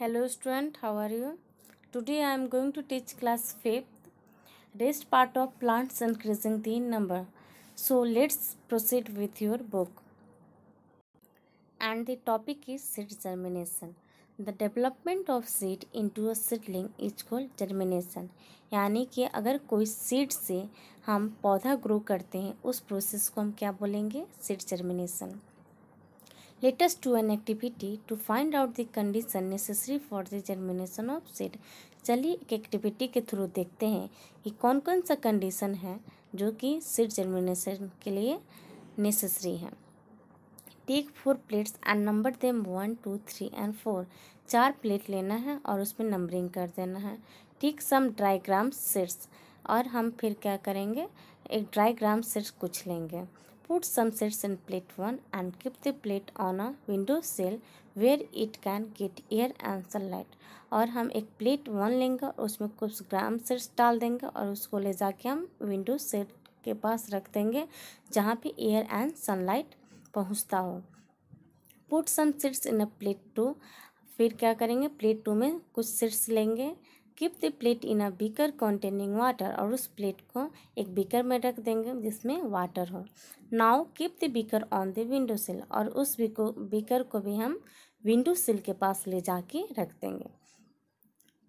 Hello student how are you today I am going to teach class fifth rest part of plants increasing तीन number so let's proceed with your book and the topic is seed germination the development of seed into a seedling is called germination यानी कि अगर कोई seed से हम पौधा grow करते हैं उस प्रोसेस को हम क्या बोलेंगे seed germination Let us do an activity to find out the condition necessary for the germination of seed. चलिए एक एक्टिविटी के थ्रू देखते हैं कि कौन कौन सा कंडीशन है जो कि सीड जर्मिनेशन के लिए नेसेसरी है take four plates and number them one two three and four चार प्लेट लेना है और उसमें नंबरिंग कर देना है ठीक सम ड्राई ग्राम सीड्स और हम फिर क्या करेंगे एक ड्राई ग्राम सीड्स कुछ लेंगे Put some sets in plate 1 and keep the plate on a window sill where it can get air and sunlight. और हम एक प्लेट वन लेंगे और उसमें कुछ ग्राम सेट्स डाल देंगे और उसको ले जाके हम विंडो सेट के पास रख देंगे जहाँ पे एयर एंड सनलाइट पहुँचता हो put some seeds in a plate two फिर क्या करेंगे प्लेट टू में कुछ सीड्स लेंगे keep the plate in a beaker containing water और उस प्लेट को एक बीकर में रख देंगे जिसमें वाटर हो now keep the beaker on the window sill और उस बीको बीकर को भी हम विंडो सिल के पास ले जाके रख देंगे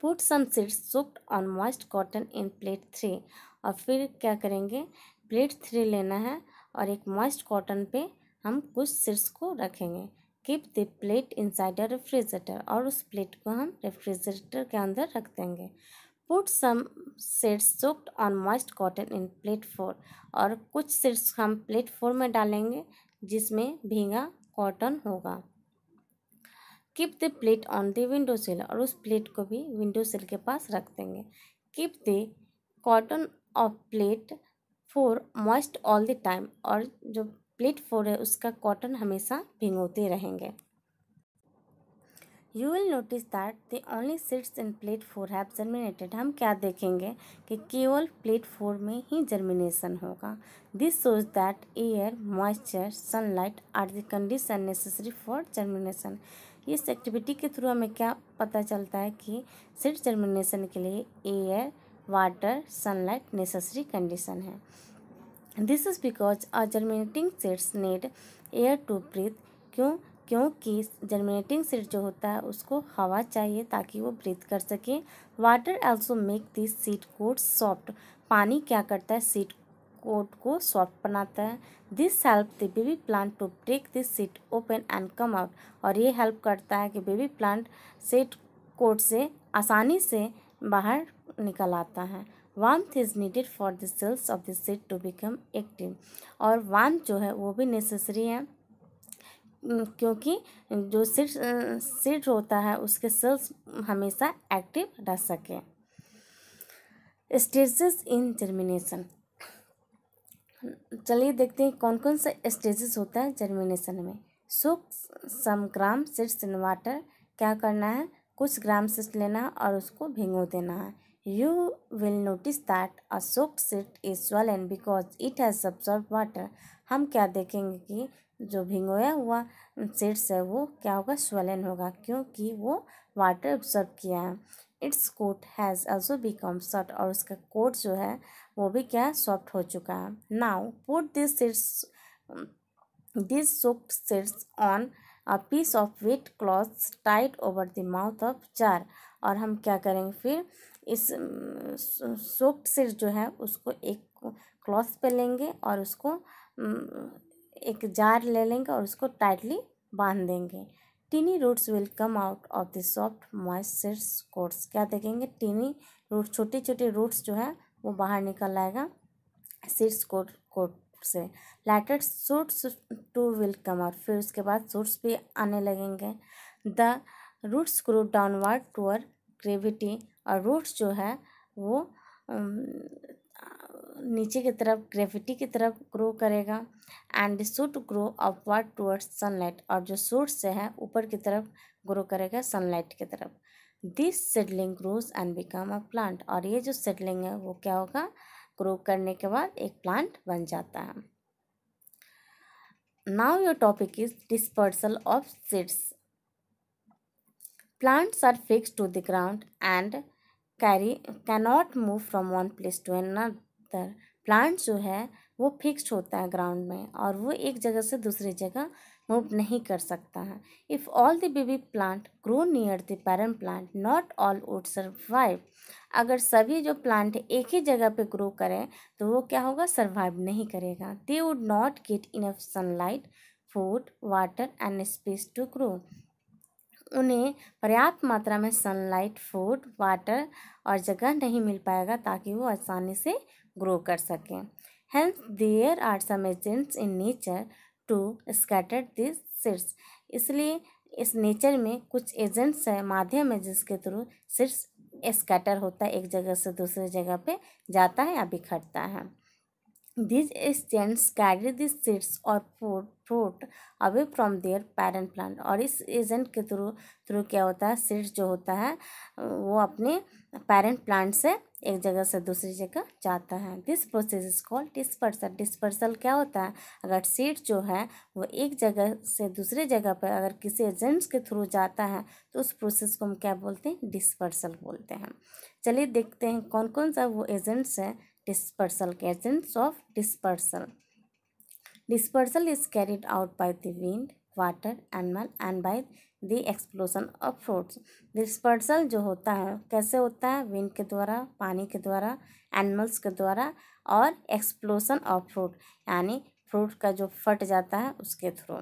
put some seeds soaked on moist cotton in plate three और फिर क्या करेंगे प्लेट थ्री लेना है और एक मॉइस्ट कॉटन पे हम कुछ सीड्स को रखेंगे keep the plate inside a refrigerator और उस प्लेट को हम रेफ्रिजरेटर के अंदर रख देंगे put some seeds soaked on moist cotton in plate four और कुछ सीड्स हम प्लेट फोर में डालेंगे जिसमें भींगा कॉटन होगा keep the plate on the window sill और उस प्लेट को भी विंडो सिल के पास रख देंगे keep the cotton of plate four moist all the time और जो प्लेट फोर है उसका कॉटन हमेशा भिंगोते रहेंगे you will notice that the only seeds in plate four have germinated हम क्या देखेंगे कि केवल प्लेट फोर में ही जर्मिनेशन होगा this shows that air moisture sunlight are the condition necessary for germination इस एक्टिविटी के थ्रू हमें क्या पता चलता है कि सीड जर्मिनेशन के लिए air water sunlight necessary condition है this is because a germinating seeds need air to breathe क्यों क्योंकि जर्मिनेटिंग सीड जो होता है उसको हवा चाहिए ताकि वो ब्रीथ कर सके water also make this seed coat soft पानी क्या करता है सीड कोट को सॉफ्ट बनाता है this help the baby plant to break this seed open and come out और ये हेल्प करता है कि बेबी प्लांट सीड कोट से आसानी से बाहर निकल आता है warmth is needed for the cells of the seed to become active और वार्म्थ जो है वो भी नेसेसरी है क्योंकि जो सीड सीड होता है उसके सेल्स हमेशा एक्टिव रह सके स्टेजेस इन जर्मिनेशन चलिए देखते हैं कौन कौन सा स्टेजेस होता है जर्मिनेशन में सुख सम ग्राम सीड्स इन वाटर क्या करना है कुछ ग्राम सीड्स लेना है और उसको भिंगो देना है You will notice that a soap sheet is swollen because it has absorbed water. हम क्या देखेंगे कि जो भिंगोया हुआ सीड्स है वो क्या होगा स्वेलन होगा क्योंकि वो वाटर एब्जॉर्ब किया है its coat has also become soft और उसका कोट जो है वो भी क्या है सॉफ्ट हो चुका है now put this seeds this soaked seeds on a piece of wet cloth tight over the mouth of jar और हम क्या करेंगे फिर इस सोप से जो है उसको एक क्लॉथ पे लेंगे और उसको एक जार ले लेंगे और उसको टाइटली बांध देंगे tiny roots will come out of the soft moisture coats क्या देखेंगे टीनी रूट छोटे छोटे रूट्स जो है वो बाहर निकल आएगा सिर्स कोट कोट से later shoots too will come out फिर उसके बाद सूट्स भी आने लगेंगे the roots grow downward towards gravity और रूट्स जो है वो नीचे की तरफ ग्रेविटी की तरफ ग्रो करेगा and shoot grow upward towards sunlight और जो सोर्स से है ऊपर की तरफ ग्रो करेगा सनलाइट की तरफ this seedling grows and become a plant और ये जो सेडलिंग है वो क्या होगा ग्रो करने के बाद एक प्लांट बन जाता है now your topic is dispersal of seeds plants are fixed to the ground and carry cannot move from one place to another plant जो है वो फिक्स्ड होता है ग्राउंड में और वो एक जगह से दूसरी जगह मूव नहीं कर सकता है if all the baby plant grow near the parent plant not all would survive अगर सभी जो प्लांट एक ही जगह पे ग्रो करें तो वो क्या होगा सर्वाइव नहीं करेगा they would not get enough sunlight food water and space to grow उन्हें पर्याप्त मात्रा में सनलाइट फूड वाटर और जगह नहीं मिल पाएगा ताकि वो आसानी से ग्रो कर सकें hence there are some agents in nature to scatter this seeds इसलिए इस नेचर में कुछ एजेंट्स है माध्यम है जिसके थ्रू सिर्स स्कैटर होता है एक जगह से दूसरी जगह पे जाता है या बिखरता है this agents carry this seeds और fruit away from their parent plant और इस एजेंट के थ्रू थ्रू क्या होता है सीड्स जो होता है वो अपने पेरेंट प्लांट से एक जगह से दूसरी जगह जाता है this process is called dispersal dispersal क्या होता है अगर सीड जो है वो एक जगह से दूसरे जगह पर अगर किसी एजेंट्स के थ्रू जाता है तो उस प्रोसेस को हम क्या बोलते हैं डिस्पर्सल बोलते हैं चलिए देखते हैं कौन कौन सा वो एजेंट्स हैं dispersal agents of dispersal dispersal is carried out by the wind water animal and by the explosion of fruits dispersal जो होता है कैसे होता है विंड के द्वारा पानी के द्वारा एनिमल्स के द्वारा और एक्सप्लोजन ऑफ फ्रूट यानी फ्रूट का जो फट जाता है उसके through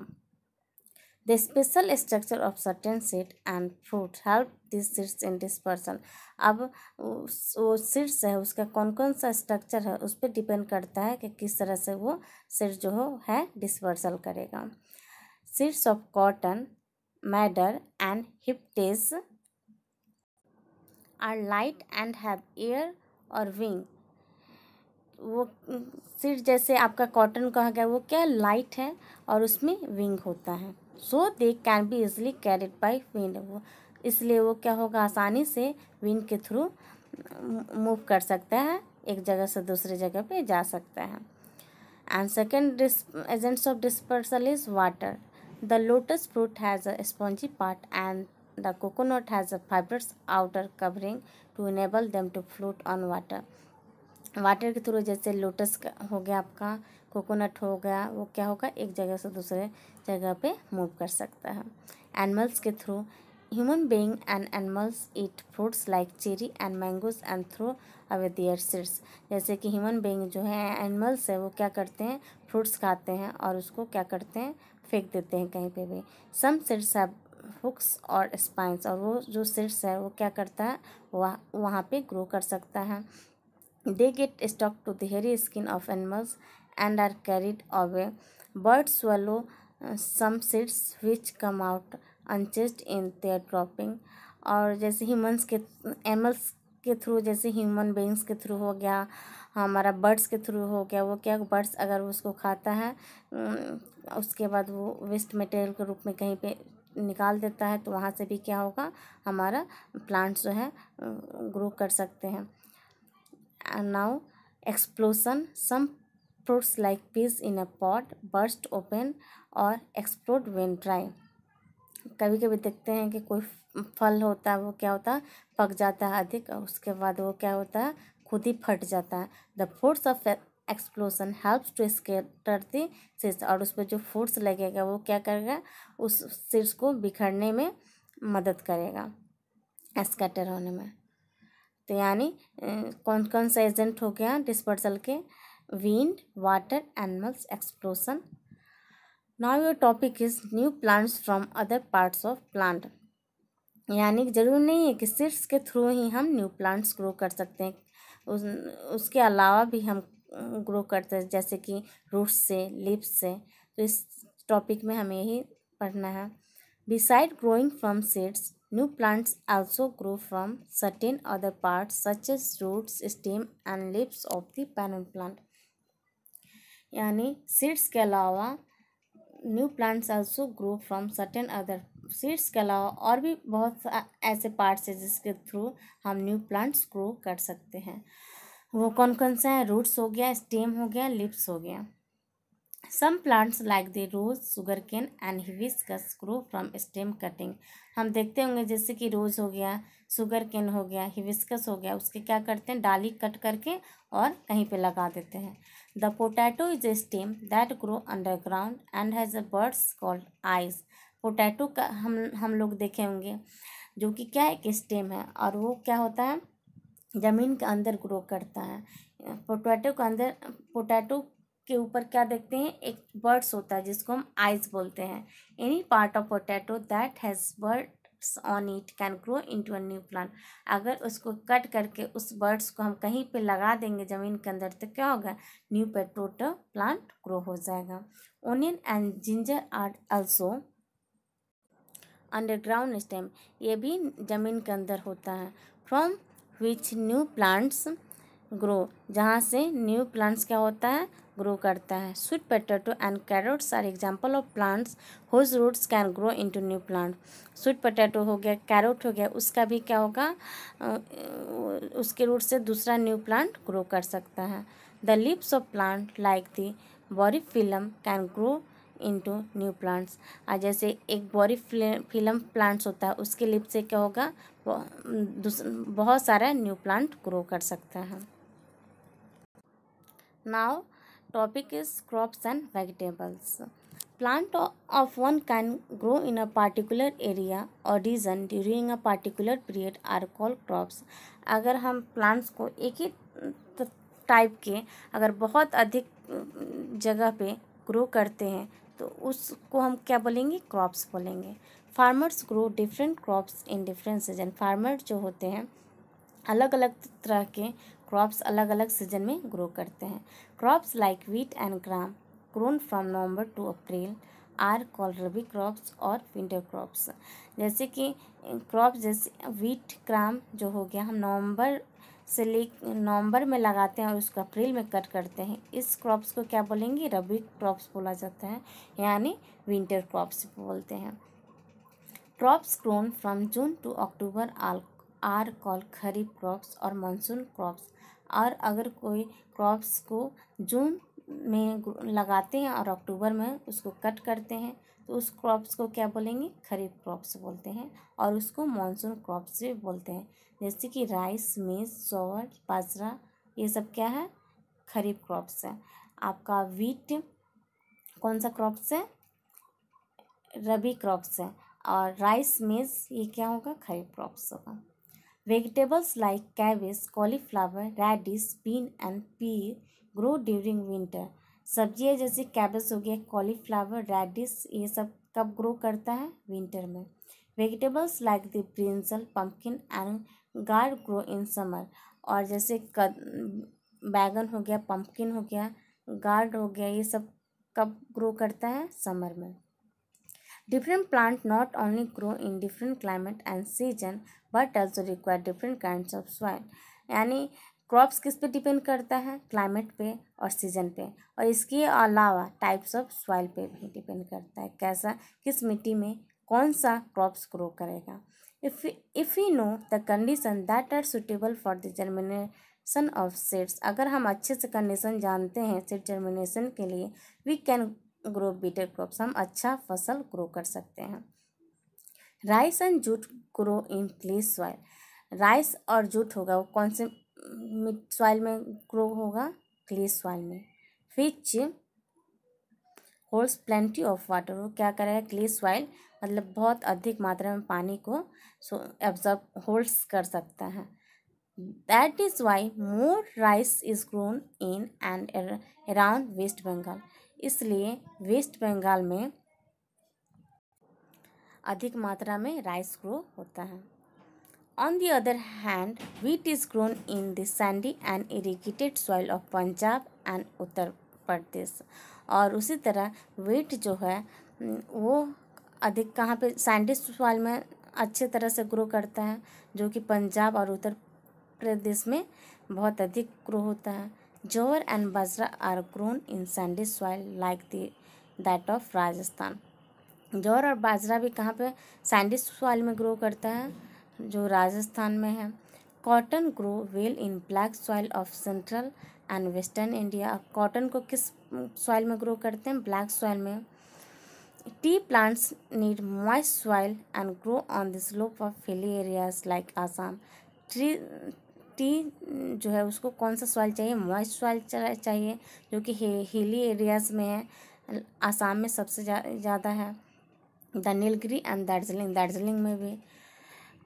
the special structure of certain seed and fruit help this seeds and disperse अब वो सीट्स है उसका कौन कौन सा स्ट्रक्चर है उस पर डिपेंड करता है कि किस तरह से वो सिर जो हो है डिस्पर्सल करेगा seeds of cotton madar and hiptage are light and have hair और विंग वो सिर जैसे आपका कॉटन कहा गया वो क्या लाइट है और उसमें विंग होता है so they can be easily carried by wind वो इसलिए वो क्या होगा आसानी से विंड के थ्रू मूव uh, कर सकता है एक जगह से दूसरे जगह पे जा सकता है and second agents of dispersal is water the lotus fruit has a spongy part and the coconut has a fibrous outer covering to enable them to float on water water के थ्रू जैसे lotus हो गया आपका coconut हो गया वो क्या होगा एक जगह से दूसरे जगह पे मूव कर सकता है एनिमल्स के through Human beings and animals eat fruits like cherry and mangoes and throw away their seeds. जैसे कि ह्यूमन बींग जो है एनिमल्स है वो क्या करते हैं फ्रूट्स खाते हैं और उसको क्या करते हैं फेंक देते हैं कहीं पे भी सम सीड्स हैव हुक्स और स्पाइंस और वो जो सीड्स है वो क्या करता है वह वहाँ पर ग्रो कर सकता है they get stuck to the hairy skin of animals and are carried away birds swallow some seeds which come out undigested in their dropping और जैसे ह्यूमंस के एनिमल्स के थ्रू जैसे ह्यूमन बींग्स के थ्रू हो गया हमारा बर्ड्स के थ्रू हो गया वो क्या बर्ड्स अगर उसको खाता है उसके बाद वो वेस्ट मटेरियल के रूप में कहीं पे निकाल देता है तो वहाँ से भी क्या होगा हमारा प्लांट्स जो है ग्रो कर सकते हैं now explosion some fruits like peas in a pot burst open और एक्सप्लोड वेन ड्राई कभी कभी देखते हैं कि कोई फल होता है वो क्या होता है पक जाता है अधिक और उसके बाद वो क्या होता है खुद ही फट जाता है the force of explosion helps to scatter the seeds और उस पर जो फोर्स लगेगा वो क्या करेगा उस सिर्स को बिखरने में मदद करेगा स्कैटर होने में तो यानी कौन कौन सा एजेंट हो गया डिस्पर्सल के wind water animals explosion now your topic is new plants from other parts of plant यानी ज़रूर नहीं है कि सीड्स के थ्रू ही हम न्यू प्लांट्स ग्रो कर सकते हैं उस उसके अलावा भी हम ग्रो करते हैं जैसे कि रूट्स से लिप्स से तो इस टॉपिक में हमें यही पढ़ना है beside growing from seeds new plants also grow from certain other parts such as roots stem and leaves of the parent plant यानी सीड्स के अलावा new plants also grow from certain other seeds के अलावा और भी बहुत ऐसे parts हैं जिसके थ्रू हम न्यू प्लांट्स ग्रो कर सकते हैं वो कौन कौन से हैं रूट्स हो गया स्टेम हो गया लिप्स हो गया some plants like the rose sugar cane and hibiscus grow from stem cutting हम देखते होंगे जैसे कि रोज़ हो गया शुगर केन हो गया हिविस्कस हो गया उसके क्या करते हैं डाली कट करके और कहीं पे लगा देते हैं the potato is a stem that grow underground and has a buds called eyes potato का हम हम लोग देखे होंगे जो कि क्या एक स्टेम है और वो क्या होता है ज़मीन के अंदर ग्रो करता है पोटैटो के अंदर पोटैटो के ऊपर क्या देखते हैं एक बर्ड्स होता है जिसको हम आइज बोलते हैं any part of potato that has bud leaves on it can grow to a new plant अगर उसको कट करके उस बर्ड्स को हम कहीं पे लगा देंगे ज़मीन के अंदर तो क्या होगा न्यू पेट्रोटो प्लांट ग्रो हो जाएगा onion and ginger are also underground stem ये भी ज़मीन के अंदर होता है from which new plants grow जहाँ से न्यू प्लांट्स क्या होता है ग्रो करता है sweet potato and carrots are example of plants whose roots can grow into new plant sweet potato हो गया कैरोट हो गया उसका भी क्या होगा उसके रूट से दूसरा न्यू प्लांट ग्रो कर सकता है the leaves of plant like the bryophyllum can grow into new plants और जैसे एक बॉरी फिल्म प्लांट्स होता है उसके लिप से क्या होगा बहुत सारा न्यू प्लांट ग्रो कर सकता है नाव topic is crops and vegetables. Plant of one can grow in a particular area or region during a particular period are called crops. अगर हम plants को एक ही टाइप के अगर बहुत अधिक जगह पे ग्रो करते हैं तो उसको हम क्या बोलेंगे क्रॉप्स बोलेंगे farmers grow different crops in different season farmer जो होते हैं अलग अलग तरह के क्रॉप्स अलग अलग सीजन में ग्रो करते हैं crops like wheat and gram grown from November to April are call rabi crops और विंटर क्रॉप्स जैसे कि क्रॉप्स जैसे वीट ग्राम जो हो गया हम नवंबर से ले नवंबर में लगाते हैं और उसको अप्रैल में कट करते हैं इस क्रॉप्स को क्या बोलेंगे रबी क्रॉप्स बोला जाता है यानी विंटर क्रॉप्स बोलते हैं crops grown from June to October all are call kharif crops और मानसून क्रॉप्स और अगर कोई क्रॉप्स को जून में लगाते हैं और अक्टूबर में उसको कट करते हैं तो उस क्रॉप्स को क्या बोलेंगे खरीफ क्रॉप्स बोलते हैं और उसको मानसून क्रॉप्स भी बोलते हैं जैसे कि राइस मेज जौर बाजरा ये सब क्या है खरीफ क्रॉप्स है आपका वीट कौन सा क्रॉप्स है रबी क्रॉप्स है और राइस मेज ये क्या होगा खरीफ क्रॉप्स होगा Vegetables like cabbage, cauliflower, radish, bean and pea grow during winter. सब्जियां जैसे कैबेज हो गया कॉलीफ्लावर रेडिस ये सब कब ग्रो करता है विंटर में vegetables like the brinjal pumpkin and gourd grow in summer और जैसे कद बैगन हो गया पम्पकिन हो गया गार्ड हो गया ये सब कब ग्रो करता है समर में Different plants not only grow in different climate and season but also require different kinds of soil. यानी क्रॉप्स किस पे डिपेंड करता है क्लाइमेट पे और सीजन पे और इसके अलावा टाइप्स ऑफ सॉइल पे भी डिपेंड करता है कैसा किस मिट्टी में कौन सा क्रॉप्स ग्रो करेगा if if you know the condition that are suitable for the germination of seeds अगर हम अच्छे से कंडीशन जानते हैं सीड जर्मिनेशन के लिए we can grow better crop हम अच्छा फसल ग्रो कर सकते हैं rice and jute grow in clay soil rice और जूट होगा वो कौन से मिट सॉइल में ग्रो होगा क्ले सॉइल में which holds plenty of water वो क्या करेगा क्ले सॉइल मतलब बहुत अधिक मात्रा में पानी को एब्जॉर्ब होल्ड्स कर सकता है that is why more rice is grown in and around West Bengal इसलिए वेस्ट बंगाल में अधिक मात्रा में राइस ग्रो होता है on the other hand wheat is grown in the sandy and irrigated soil of Punjab and Uttar Pradesh और उसी तरह वीट जो है वो अधिक कहाँ पे सैंडी सॉइल में अच्छे तरह से ग्रो करता है जो कि पंजाब और उत्तर प्रदेश में बहुत अधिक ग्रो होता है Jowar and Bajra are grown in sandy soil like the that of Rajasthan. जौर और बाजरा भी कहाँ पे सैंडी सॉइल में ग्रो करता है जो राजस्थान में है cotton grow well in black soil of central and western India cotton को किस सॉइल में ग्रो करते हैं ब्लैक सॉइल में tea plants need moist soil and grow on the slope of hilly areas like Assam tree मिट्टी जो है उसको कौन सा सॉइल चाहिए मॉइस्ट सॉइल चाहिए जो कि हिली एरियाज़ में है आसाम में सबसे ज़्यादा है द नीलगिरी एंड दार्जिलिंग दार्जिलिंग में भी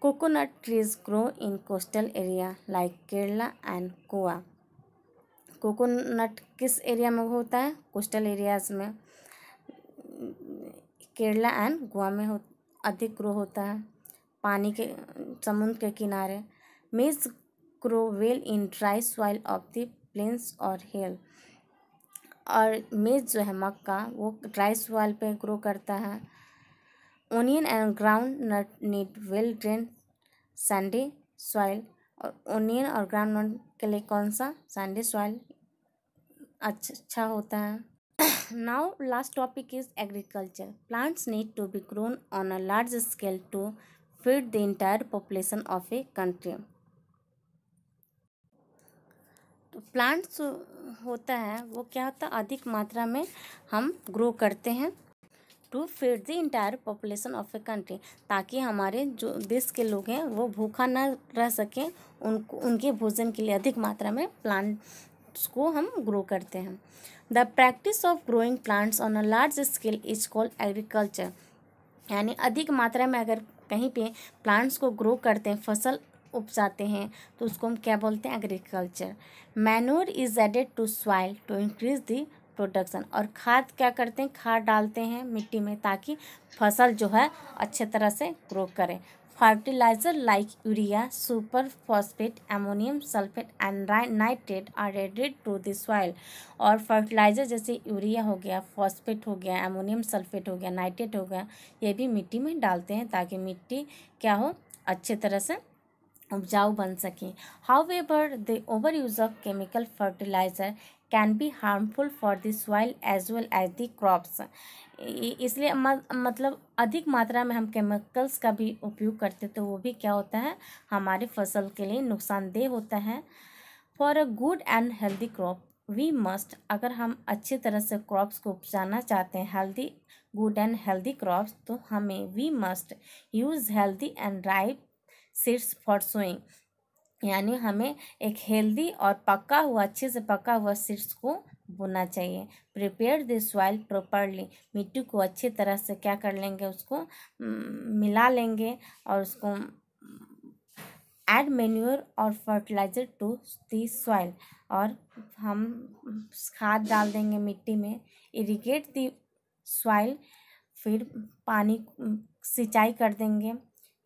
coconut trees grow in coastal area like Kerala and Goa coconut किस एरिया में होता है कोस्टल एरियाज में केरला एंड गोवा में हो अधिक ग्रो होता है पानी के समुद्र के किनारे maize grow well in dry soil of the plains और hill और मेज जो है मक्का वो ड्राई सॉइल पे ग्रो करता है onion and ground nut need well drain sandy soil और ओनियन और ग्राउंड नट के लिए कौन सा संडे सॉइल अच्छा होता है now last topic is agriculture plants need to be grown on a large scale to feed the entire population of a country plants होता है वो क्या होता है अधिक मात्रा में हम ग्रो करते हैं to feed the entire population of a country ताकि हमारे जो देश के लोग हैं वो भूखा ना रह सकें उनको उनके भोजन के लिए अधिक मात्रा में प्लांट्स को हम ग्रो करते हैं the practice of growing plants on a large scale is called agriculture यानी अधिक मात्रा में अगर कहीं पे प्लांट्स को ग्रो करते हैं फसल उपजाते हैं तो उसको हम क्या बोलते हैं agriculture manure is added to soil to increase the production और खाद क्या करते हैं खाद डालते हैं मिट्टी में ताकि फसल जो है अच्छे तरह से ग्रो करें fertiliser like urea super phosphate ammonium sulphate and nitrate are added to the soil और फर्टिलाइजर जैसे यूरिया हो गया फॉस्फेट हो गया एमोनियम सल्फेट हो गया नाइट्रेट हो गया ये भी मिट्टी में डालते हैं ताकि मिट्टी क्या हो अच्छे तरह से उपजाऊ बन सकें however the over use of chemical fertiliser can be harmful for the soil as well as the crops इसलिए मतलब अधिक मात्रा में हम केमिकल्स का भी उपयोग करते तो वो भी क्या होता है हमारे फसल के लिए नुकसानदेह होता है for a good and healthy crop we must अगर हम अच्छी तरह से क्रॉप्स को उपजाना चाहते हैं healthy good and healthy crops तो हमें we must use healthy and right seeds for sowing यानी हमें एक हेल्दी और पका हुआ अच्छे से पका हुआ सीड्स को बुना चाहिए प्रिपेयर द सॉइल प्रॉपरली मिट्टी को अच्छी तरह से क्या कर लेंगे उसको मिला लेंगे और उसको एड मेन्योर और फर्टिलाइज़र टू दी सॉइल और हम खाद डाल देंगे मिट्टी में इरीगेट दी सॉइल फिर पानी सिंचाई कर देंगे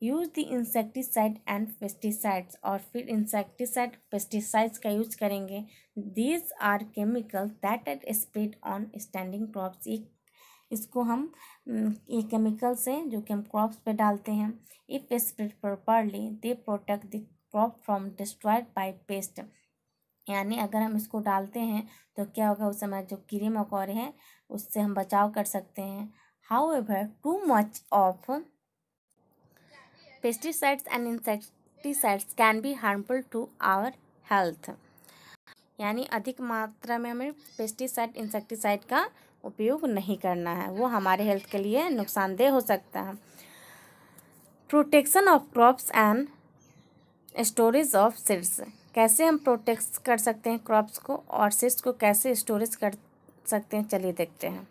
use the insecticide and pesticides और फिर इंसेक्टिसाइड पेस्टिसाइड्स का यूज करेंगे these are chemical that at spread on standing crops एक इसको हम ये केमिकल्स हैं जो कि हम क्रॉप्स पे डालते हैं if spread properly they protect the crop from destroyed by pest यानी अगर हम इसको डालते हैं तो क्या होगा उस समय जो कीड़े मकौड़े हैं उससे हम बचाव कर सकते हैं however too much of pesticides and insecticides can be harmful to our health यानी अधिक मात्रा में हमें पेस्टिसाइड इंसेक्टिसाइड का उपयोग नहीं करना है वो हमारे हेल्थ के लिए नुकसानदेह हो सकता है protection of crops and storage of seeds कैसे हम प्रोटेक्ट कर सकते हैं क्रॉप्स को और सीड्स को कैसे स्टोरेज कर सकते हैं चलिए देखते हैं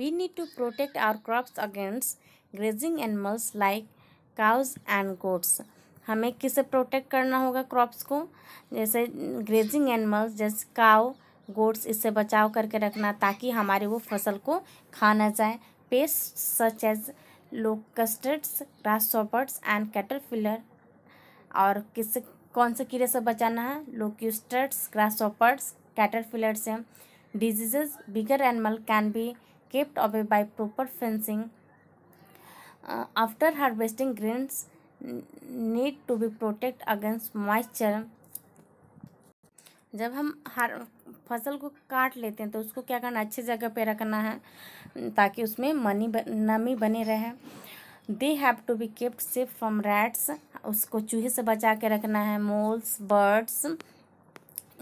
We need to protect our crops against grazing animals like cows and goats. हमें किसे प्रोटेक्ट करना होगा क्रॉप्स को जैसे ग्रेजिंग एनिमल्स जैसे काव गोट्स इससे बचाव करके रखना ताकि हमारे वो फसल को खा ना जाए pest such as locusts grasshoppers and filler और किस कौन से कीड़े से बचाना है लोक्यूस्टर्ड्स ग्रास कैटल फिलर से diseases bigger animal can be kept away by proper fencing. Uh, after harvesting grains need to be protect against moisture. जब हम हर फसल को काट लेते हैं तो उसको क्या करना अच्छी जगह पे रखना है ताकि उसमें मनी बन, नमी बने रहे they have to be kept safe from rats उसको चूहे से बचा के रखना है मोल्स बर्ड्स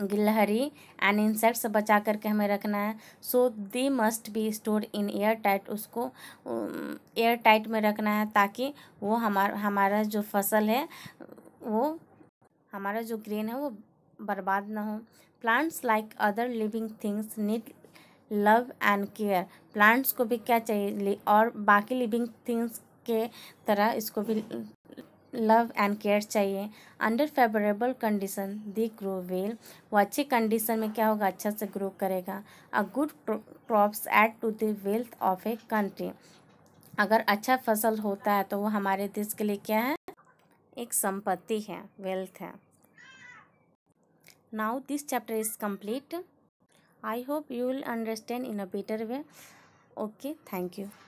गिलहरी एंड इंसेक्ट्स बचा करके हमें रखना है so they must be store in air tight उसको एयर टाइट में रखना है ताकि वो हमारा हमारा जो फसल है वो हमारा जो ग्रेन है वो बर्बाद ना हो plants like other living things need love and care plants को भी क्या चाहिए और बाकी लिविंग थिंग्स के तरह इसको भी लव एंड केयर चाहिए under favourable condition they grow well वो अच्छी कंडीशन में क्या होगा अच्छा से ग्रो करेगा a good crops add to the wealth of a country अगर अच्छा फसल होता है तो वो हमारे देश के लिए क्या है एक संपत्ति है वेल्थ है now this chapter is complete I hope you will understand in a better way okay thank you